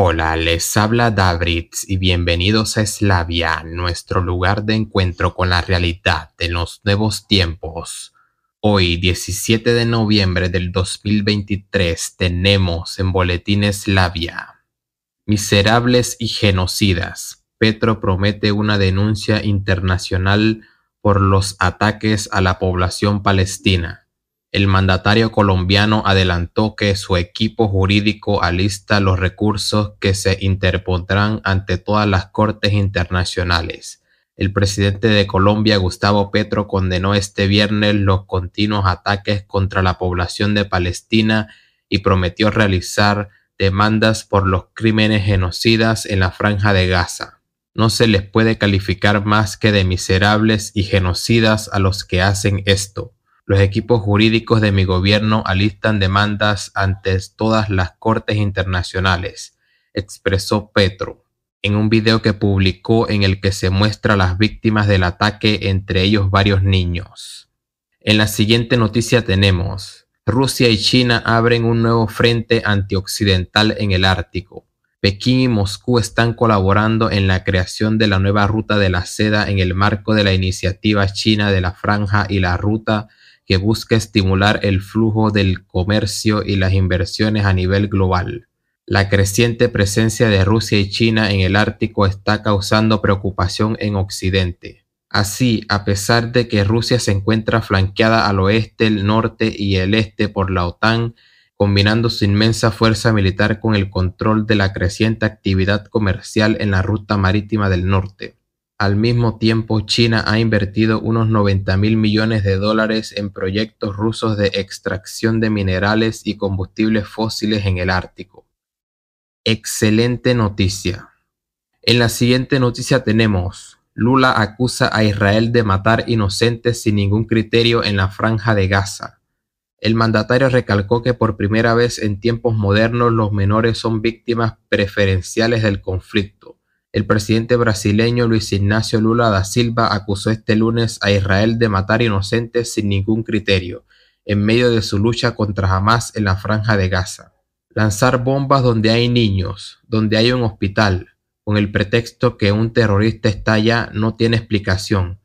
Hola, les habla Davritz y bienvenidos a Eslavia, nuestro lugar de encuentro con la realidad de los nuevos tiempos. Hoy, 17 de noviembre del 2023, tenemos en Boletín Eslavia. Miserables y genocidas. Petro promete una denuncia internacional por los ataques a la población palestina el mandatario colombiano adelantó que su equipo jurídico alista los recursos que se interpondrán ante todas las cortes internacionales. El presidente de Colombia, Gustavo Petro, condenó este viernes los continuos ataques contra la población de Palestina y prometió realizar demandas por los crímenes genocidas en la franja de Gaza. No se les puede calificar más que de miserables y genocidas a los que hacen esto los equipos jurídicos de mi gobierno alistan demandas ante todas las cortes internacionales, expresó Petro en un video que publicó en el que se muestra a las víctimas del ataque, entre ellos varios niños. En la siguiente noticia tenemos, Rusia y China abren un nuevo frente antioccidental en el Ártico. Pekín y Moscú están colaborando en la creación de la nueva ruta de la seda en el marco de la iniciativa china de la franja y la ruta que busca estimular el flujo del comercio y las inversiones a nivel global. La creciente presencia de Rusia y China en el Ártico está causando preocupación en Occidente. Así, a pesar de que Rusia se encuentra flanqueada al oeste, el norte y el este por la OTAN, combinando su inmensa fuerza militar con el control de la creciente actividad comercial en la ruta marítima del norte. Al mismo tiempo, China ha invertido unos 90 mil millones de dólares en proyectos rusos de extracción de minerales y combustibles fósiles en el Ártico. Excelente noticia. En la siguiente noticia tenemos, Lula acusa a Israel de matar inocentes sin ningún criterio en la franja de Gaza. El mandatario recalcó que por primera vez en tiempos modernos los menores son víctimas preferenciales del conflicto el presidente brasileño Luis Ignacio Lula da Silva acusó este lunes a Israel de matar inocentes sin ningún criterio, en medio de su lucha contra Hamas en la franja de Gaza. Lanzar bombas donde hay niños, donde hay un hospital, con el pretexto que un terrorista está allá no tiene explicación.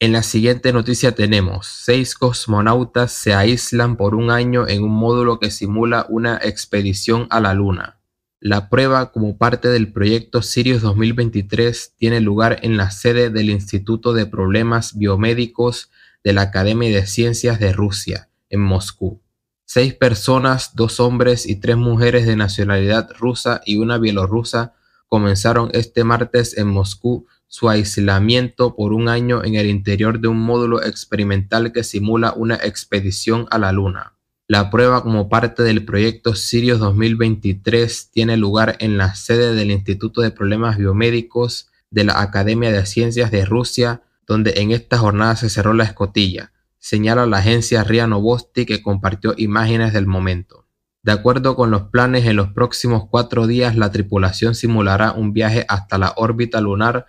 En la siguiente noticia tenemos, seis cosmonautas se aíslan por un año en un módulo que simula una expedición a la Luna. La prueba como parte del proyecto Sirius 2023 tiene lugar en la sede del Instituto de Problemas Biomédicos de la Academia de Ciencias de Rusia, en Moscú. Seis personas, dos hombres y tres mujeres de nacionalidad rusa y una bielorrusa comenzaron este martes en Moscú su aislamiento por un año en el interior de un módulo experimental que simula una expedición a la Luna. La prueba como parte del proyecto Sirius 2023 tiene lugar en la sede del Instituto de Problemas Biomédicos de la Academia de Ciencias de Rusia, donde en esta jornada se cerró la escotilla, señala la agencia RIA Novosti que compartió imágenes del momento. De acuerdo con los planes, en los próximos cuatro días la tripulación simulará un viaje hasta la órbita lunar,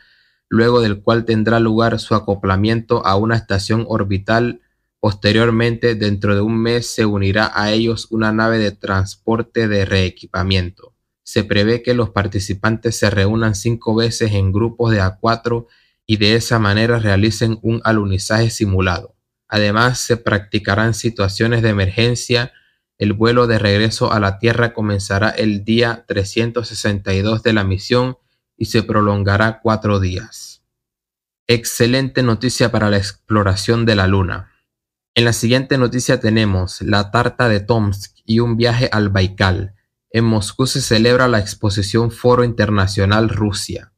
luego del cual tendrá lugar su acoplamiento a una estación orbital Posteriormente, dentro de un mes, se unirá a ellos una nave de transporte de reequipamiento. Se prevé que los participantes se reúnan cinco veces en grupos de a 4 y de esa manera realicen un alunizaje simulado. Además, se practicarán situaciones de emergencia. El vuelo de regreso a la Tierra comenzará el día 362 de la misión y se prolongará cuatro días. Excelente noticia para la exploración de la Luna. En la siguiente noticia tenemos la tarta de Tomsk y un viaje al Baikal. En Moscú se celebra la exposición Foro Internacional Rusia.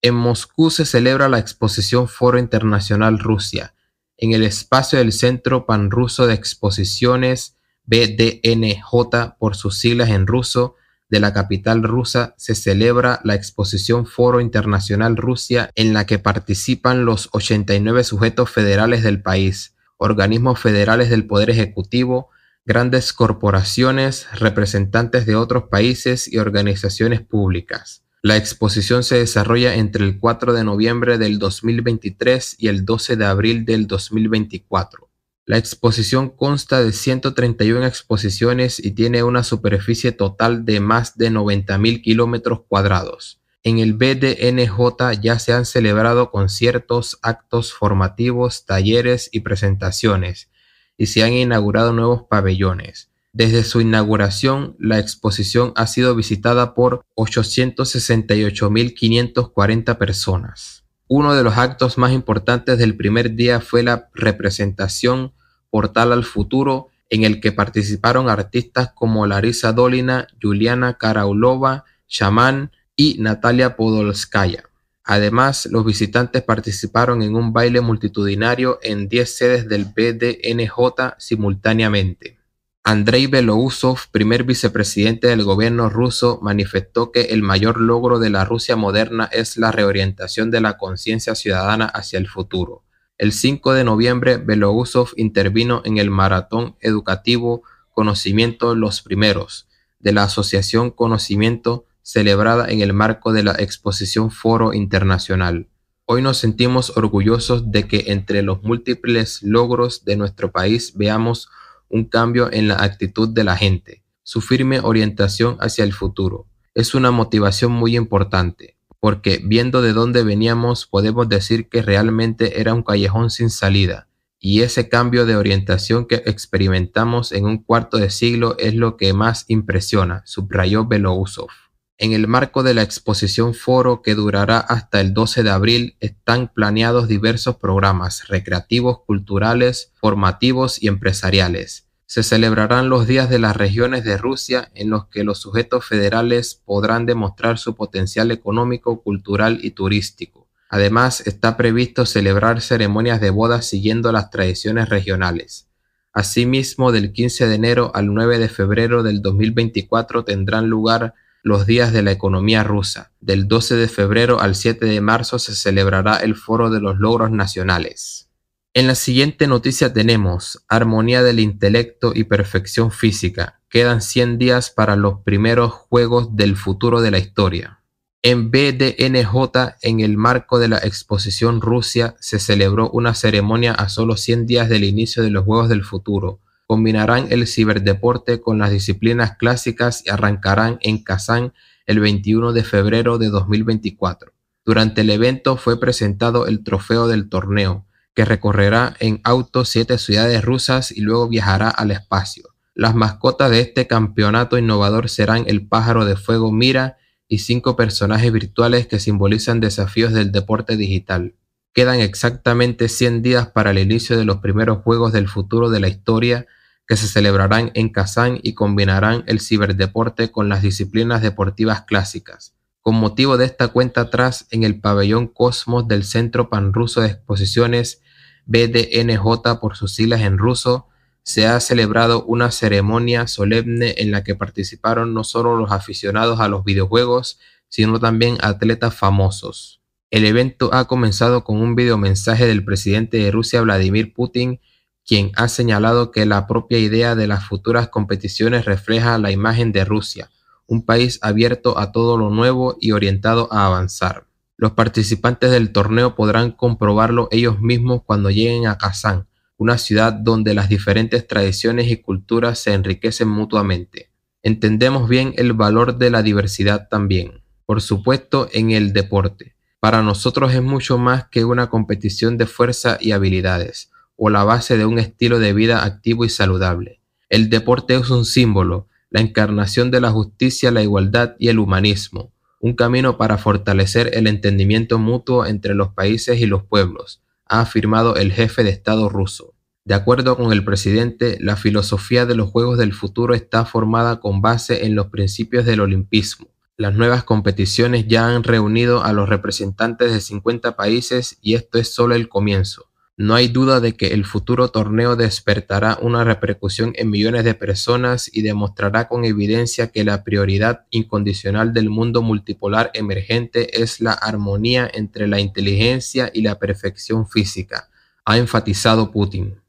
En Moscú se celebra la exposición Foro Internacional Rusia en el espacio del Centro Panruso de Exposiciones BDNJ por sus siglas en ruso de la capital rusa se celebra la exposición Foro Internacional Rusia en la que participan los 89 sujetos federales del país organismos federales del Poder Ejecutivo, grandes corporaciones, representantes de otros países y organizaciones públicas. La exposición se desarrolla entre el 4 de noviembre del 2023 y el 12 de abril del 2024. La exposición consta de 131 exposiciones y tiene una superficie total de más de 90.000 kilómetros cuadrados. En el BDNJ ya se han celebrado conciertos, actos formativos, talleres y presentaciones, y se han inaugurado nuevos pabellones. Desde su inauguración, la exposición ha sido visitada por 868.540 personas. Uno de los actos más importantes del primer día fue la representación Portal al Futuro, en el que participaron artistas como Larisa Dolina, Juliana Karaulova, Shaman, y Natalia Podolskaya. Además, los visitantes participaron en un baile multitudinario en 10 sedes del BDNJ simultáneamente. Andrei Belousov, primer vicepresidente del gobierno ruso, manifestó que el mayor logro de la Rusia moderna es la reorientación de la conciencia ciudadana hacia el futuro. El 5 de noviembre, Belousov intervino en el maratón educativo Conocimiento Los Primeros de la Asociación Conocimiento celebrada en el marco de la exposición Foro Internacional. Hoy nos sentimos orgullosos de que entre los múltiples logros de nuestro país veamos un cambio en la actitud de la gente, su firme orientación hacia el futuro. Es una motivación muy importante, porque viendo de dónde veníamos podemos decir que realmente era un callejón sin salida, y ese cambio de orientación que experimentamos en un cuarto de siglo es lo que más impresiona, subrayó Belousov. En el marco de la exposición Foro, que durará hasta el 12 de abril, están planeados diversos programas recreativos, culturales, formativos y empresariales. Se celebrarán los días de las regiones de Rusia en los que los sujetos federales podrán demostrar su potencial económico, cultural y turístico. Además, está previsto celebrar ceremonias de bodas siguiendo las tradiciones regionales. Asimismo, del 15 de enero al 9 de febrero del 2024 tendrán lugar los días de la economía rusa. Del 12 de febrero al 7 de marzo se celebrará el Foro de los Logros Nacionales. En la siguiente noticia tenemos Armonía del Intelecto y Perfección Física. Quedan 100 días para los primeros Juegos del Futuro de la Historia. En BDNJ, en el marco de la exposición Rusia, se celebró una ceremonia a solo 100 días del inicio de los Juegos del Futuro, combinarán el ciberdeporte con las disciplinas clásicas y arrancarán en Kazán el 21 de febrero de 2024. Durante el evento fue presentado el trofeo del torneo, que recorrerá en auto siete ciudades rusas y luego viajará al espacio. Las mascotas de este campeonato innovador serán el pájaro de fuego Mira y cinco personajes virtuales que simbolizan desafíos del deporte digital. Quedan exactamente 100 días para el inicio de los primeros Juegos del Futuro de la Historia que se celebrarán en Kazán y combinarán el ciberdeporte con las disciplinas deportivas clásicas. Con motivo de esta cuenta atrás, en el pabellón Cosmos del Centro Panruso de Exposiciones, BDNJ por sus siglas en ruso, se ha celebrado una ceremonia solemne en la que participaron no solo los aficionados a los videojuegos, sino también atletas famosos. El evento ha comenzado con un mensaje del presidente de Rusia, Vladimir Putin, quien ha señalado que la propia idea de las futuras competiciones refleja la imagen de Rusia, un país abierto a todo lo nuevo y orientado a avanzar. Los participantes del torneo podrán comprobarlo ellos mismos cuando lleguen a Kazán, una ciudad donde las diferentes tradiciones y culturas se enriquecen mutuamente. Entendemos bien el valor de la diversidad también, por supuesto en el deporte. Para nosotros es mucho más que una competición de fuerza y habilidades, o la base de un estilo de vida activo y saludable. El deporte es un símbolo, la encarnación de la justicia, la igualdad y el humanismo, un camino para fortalecer el entendimiento mutuo entre los países y los pueblos, ha afirmado el jefe de Estado ruso. De acuerdo con el presidente, la filosofía de los Juegos del Futuro está formada con base en los principios del olimpismo, las nuevas competiciones ya han reunido a los representantes de 50 países y esto es solo el comienzo. No hay duda de que el futuro torneo despertará una repercusión en millones de personas y demostrará con evidencia que la prioridad incondicional del mundo multipolar emergente es la armonía entre la inteligencia y la perfección física, ha enfatizado Putin.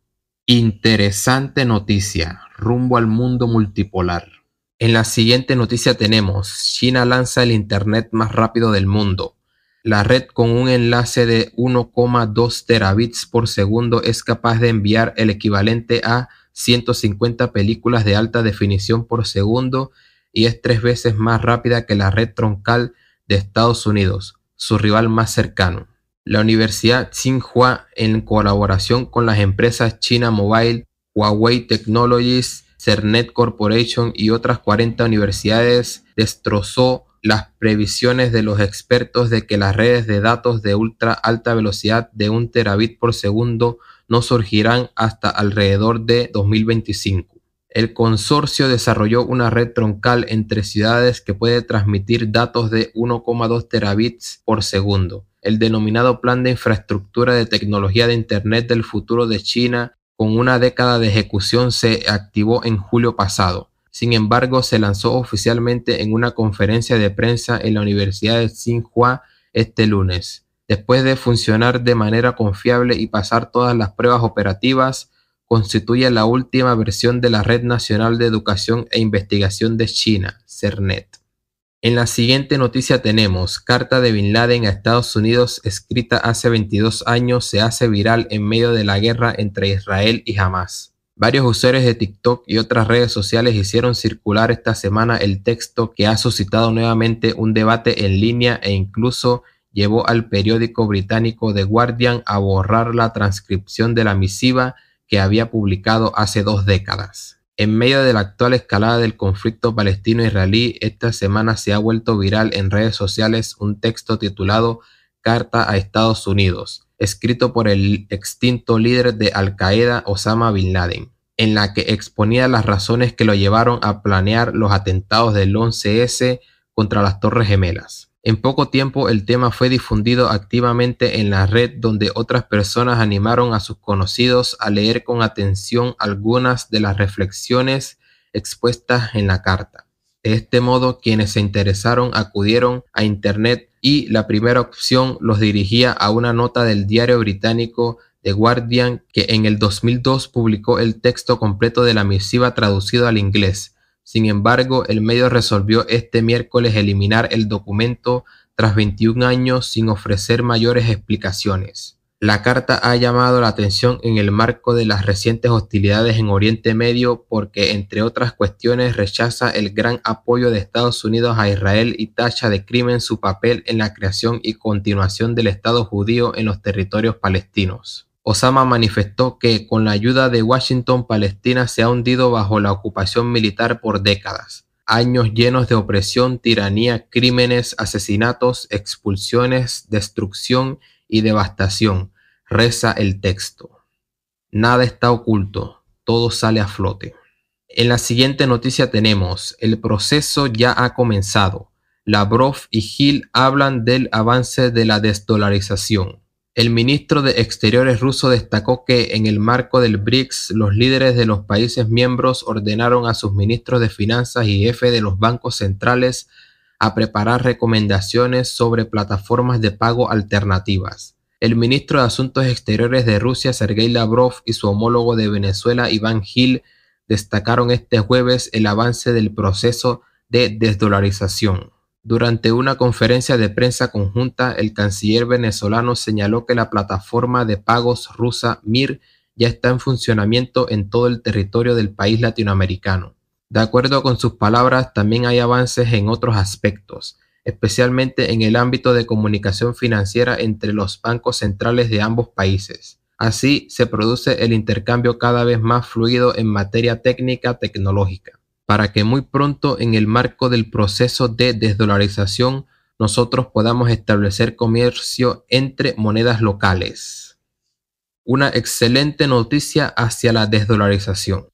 Interesante noticia, rumbo al mundo multipolar. En la siguiente noticia tenemos, China lanza el Internet más rápido del mundo. La red con un enlace de 1,2 terabits por segundo es capaz de enviar el equivalente a 150 películas de alta definición por segundo y es tres veces más rápida que la red troncal de Estados Unidos, su rival más cercano. La Universidad Tsinghua, en colaboración con las empresas China Mobile, Huawei Technologies Cernet Corporation y otras 40 universidades destrozó las previsiones de los expertos de que las redes de datos de ultra alta velocidad de un terabit por segundo no surgirán hasta alrededor de 2025. El consorcio desarrolló una red troncal entre ciudades que puede transmitir datos de 1,2 terabits por segundo. El denominado Plan de Infraestructura de Tecnología de Internet del Futuro de China con una década de ejecución se activó en julio pasado. Sin embargo, se lanzó oficialmente en una conferencia de prensa en la Universidad de Tsinghua este lunes. Después de funcionar de manera confiable y pasar todas las pruebas operativas, constituye la última versión de la Red Nacional de Educación e Investigación de China, CERNET. En la siguiente noticia tenemos, carta de Bin Laden a Estados Unidos escrita hace 22 años se hace viral en medio de la guerra entre Israel y Hamas. Varios usuarios de TikTok y otras redes sociales hicieron circular esta semana el texto que ha suscitado nuevamente un debate en línea e incluso llevó al periódico británico The Guardian a borrar la transcripción de la misiva que había publicado hace dos décadas. En medio de la actual escalada del conflicto palestino-israelí, esta semana se ha vuelto viral en redes sociales un texto titulado Carta a Estados Unidos, escrito por el extinto líder de Al Qaeda Osama Bin Laden, en la que exponía las razones que lo llevaron a planear los atentados del 11S contra las Torres Gemelas. En poco tiempo el tema fue difundido activamente en la red donde otras personas animaron a sus conocidos a leer con atención algunas de las reflexiones expuestas en la carta. De este modo, quienes se interesaron acudieron a Internet y la primera opción los dirigía a una nota del diario británico The Guardian que en el 2002 publicó el texto completo de la misiva traducido al inglés sin embargo, el medio resolvió este miércoles eliminar el documento tras 21 años sin ofrecer mayores explicaciones. La carta ha llamado la atención en el marco de las recientes hostilidades en Oriente Medio porque, entre otras cuestiones, rechaza el gran apoyo de Estados Unidos a Israel y tacha de crimen su papel en la creación y continuación del Estado judío en los territorios palestinos. Osama manifestó que con la ayuda de Washington Palestina se ha hundido bajo la ocupación militar por décadas, años llenos de opresión, tiranía, crímenes, asesinatos, expulsiones, destrucción y devastación, reza el texto. Nada está oculto, todo sale a flote. En la siguiente noticia tenemos, el proceso ya ha comenzado. Lavrov y Gil hablan del avance de la desdolarización. El ministro de Exteriores ruso destacó que en el marco del BRICS los líderes de los países miembros ordenaron a sus ministros de Finanzas y jefe de los bancos centrales a preparar recomendaciones sobre plataformas de pago alternativas. El ministro de Asuntos Exteriores de Rusia, Sergei Lavrov, y su homólogo de Venezuela, Iván Gil, destacaron este jueves el avance del proceso de desdolarización. Durante una conferencia de prensa conjunta, el canciller venezolano señaló que la plataforma de pagos rusa MIR ya está en funcionamiento en todo el territorio del país latinoamericano. De acuerdo con sus palabras, también hay avances en otros aspectos, especialmente en el ámbito de comunicación financiera entre los bancos centrales de ambos países. Así se produce el intercambio cada vez más fluido en materia técnica tecnológica para que muy pronto en el marco del proceso de desdolarización nosotros podamos establecer comercio entre monedas locales. Una excelente noticia hacia la desdolarización.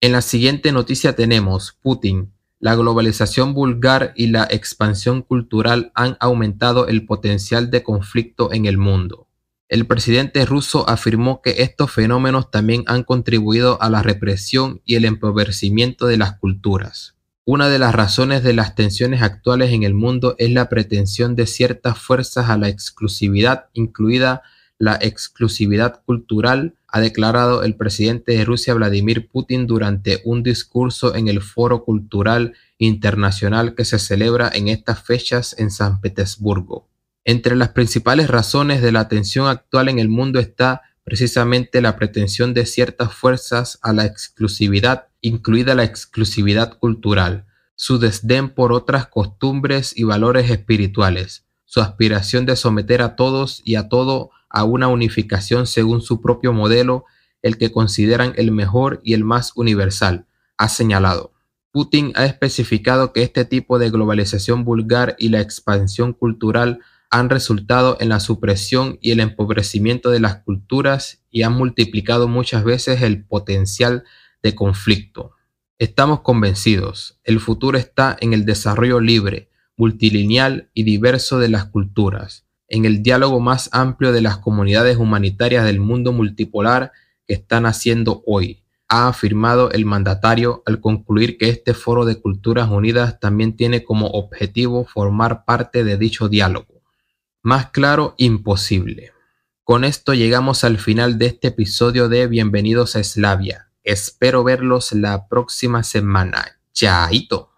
En la siguiente noticia tenemos Putin. La globalización vulgar y la expansión cultural han aumentado el potencial de conflicto en el mundo. El presidente ruso afirmó que estos fenómenos también han contribuido a la represión y el empobrecimiento de las culturas. Una de las razones de las tensiones actuales en el mundo es la pretensión de ciertas fuerzas a la exclusividad, incluida la exclusividad cultural, ha declarado el presidente de Rusia Vladimir Putin durante un discurso en el Foro Cultural Internacional que se celebra en estas fechas en San Petersburgo. Entre las principales razones de la tensión actual en el mundo está precisamente la pretensión de ciertas fuerzas a la exclusividad, incluida la exclusividad cultural, su desdén por otras costumbres y valores espirituales, su aspiración de someter a todos y a todo a una unificación según su propio modelo, el que consideran el mejor y el más universal, ha señalado. Putin ha especificado que este tipo de globalización vulgar y la expansión cultural han resultado en la supresión y el empobrecimiento de las culturas y han multiplicado muchas veces el potencial de conflicto. Estamos convencidos, el futuro está en el desarrollo libre, multilineal y diverso de las culturas, en el diálogo más amplio de las comunidades humanitarias del mundo multipolar que están haciendo hoy, ha afirmado el mandatario al concluir que este foro de Culturas Unidas también tiene como objetivo formar parte de dicho diálogo. Más claro, imposible. Con esto llegamos al final de este episodio de Bienvenidos a Eslavia. Espero verlos la próxima semana. Chaito.